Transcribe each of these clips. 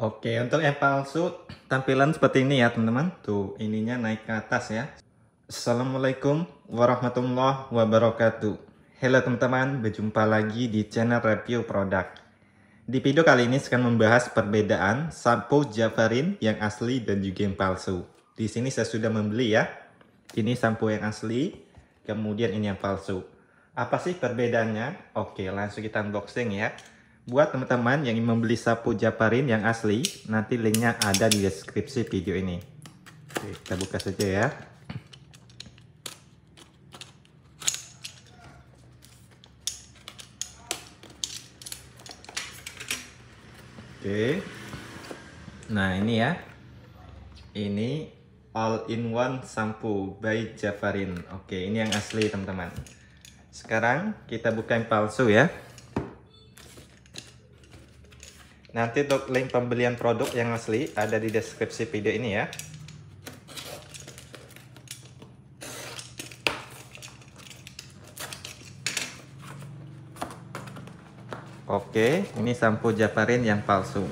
Oke, untuk yang palsu tampilan seperti ini ya teman-teman. Tuh, ininya naik ke atas ya. Assalamualaikum warahmatullahi wabarakatuh. Halo teman-teman, berjumpa lagi di channel review produk. Di video kali ini saya akan membahas perbedaan sampo Javarin yang asli dan juga yang palsu. Di sini saya sudah membeli ya. Ini sampo yang asli, kemudian ini yang palsu. Apa sih perbedaannya? Oke, langsung kita unboxing ya. Buat teman-teman yang ingin membeli sapu Japarin yang asli, nanti linknya ada di deskripsi video ini. Oke, kita buka saja ya. Oke. Nah, ini ya. Ini all in one sampo by Jafarin. Oke, ini yang asli, teman-teman. Sekarang kita buka yang palsu ya. Nanti untuk link pembelian produk yang asli ada di deskripsi video ini ya. Oke, ini sampo Japarin yang palsu.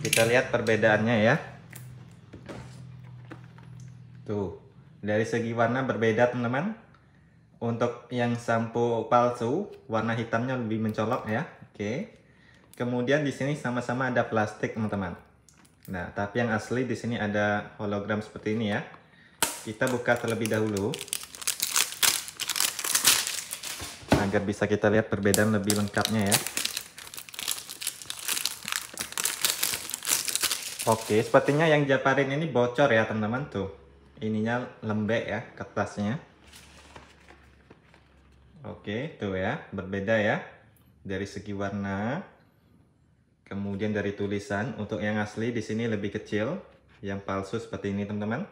Kita lihat perbedaannya ya. Tuh, dari segi warna berbeda teman-teman. Untuk yang sampo palsu, warna hitamnya lebih mencolok ya. Oke. Kemudian di sini sama-sama ada plastik, teman-teman. Nah, tapi yang asli di sini ada hologram seperti ini ya. Kita buka terlebih dahulu. Agar bisa kita lihat perbedaan lebih lengkapnya ya. Oke, sepertinya yang Japarin ini bocor ya, teman-teman tuh. Ininya lembek ya kertasnya. Oke, tuh ya, berbeda ya. Dari segi warna, Kemudian dari tulisan, untuk yang asli di sini lebih kecil, yang palsu seperti ini teman-teman.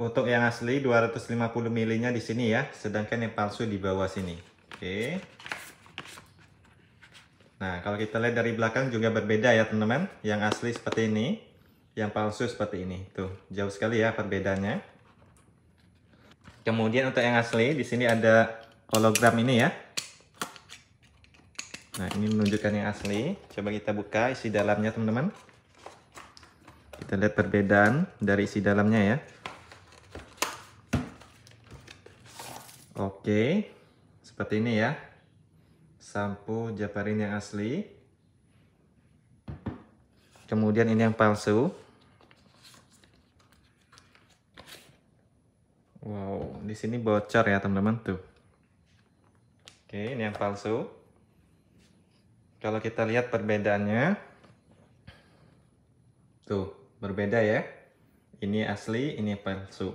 Untuk yang asli 250 milinya nya di sini ya, sedangkan yang palsu di bawah sini. Oke. Nah, kalau kita lihat dari belakang juga berbeda ya teman-teman. Yang asli seperti ini, yang palsu seperti ini. Tuh, jauh sekali ya perbedaannya. Kemudian untuk yang asli, di sini ada hologram ini ya. Nah, ini menunjukkan yang asli. Coba kita buka isi dalamnya, teman-teman. Kita lihat perbedaan dari isi dalamnya ya. Oke, seperti ini ya. Sampo Japarin yang asli. Kemudian ini yang palsu. Wow, di sini bocor ya, teman-teman tuh. Oke, ini yang palsu. Kalau kita lihat perbedaannya, tuh berbeda ya. Ini asli, ini palsu.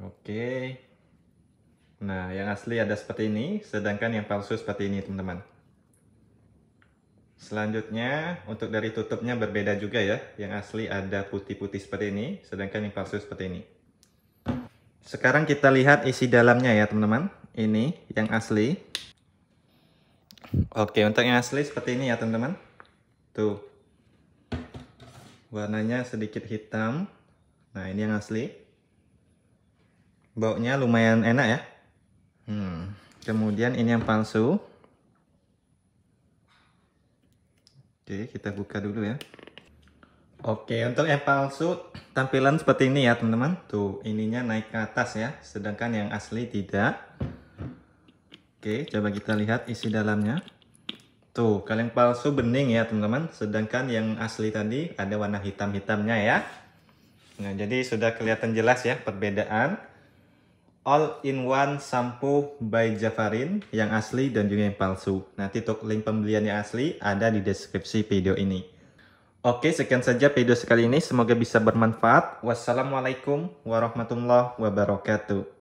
Oke. Nah, yang asli ada seperti ini, sedangkan yang palsu seperti ini, teman-teman. Selanjutnya, untuk dari tutupnya berbeda juga ya. Yang asli ada putih-putih seperti ini, sedangkan yang palsu seperti ini. Sekarang kita lihat isi dalamnya ya, teman-teman. Ini yang asli. Oke, untuk yang asli seperti ini ya teman-teman. Tuh. Warnanya sedikit hitam. Nah, ini yang asli. Baunya lumayan enak ya. Hmm. Kemudian ini yang palsu. Oke, kita buka dulu ya. Oke, untuk yang palsu tampilan seperti ini ya teman-teman. Tuh, ininya naik ke atas ya. Sedangkan yang asli tidak. Oke, coba kita lihat isi dalamnya. Tuh, kaleng palsu bening ya teman-teman. Sedangkan yang asli tadi ada warna hitam-hitamnya ya. Nah, jadi sudah kelihatan jelas ya perbedaan. All-in-one sampo by Jafarin yang asli dan juga yang palsu. Nanti untuk link pembeliannya asli ada di deskripsi video ini. Oke, sekian saja video sekali ini. Semoga bisa bermanfaat. Wassalamualaikum warahmatullahi wabarakatuh.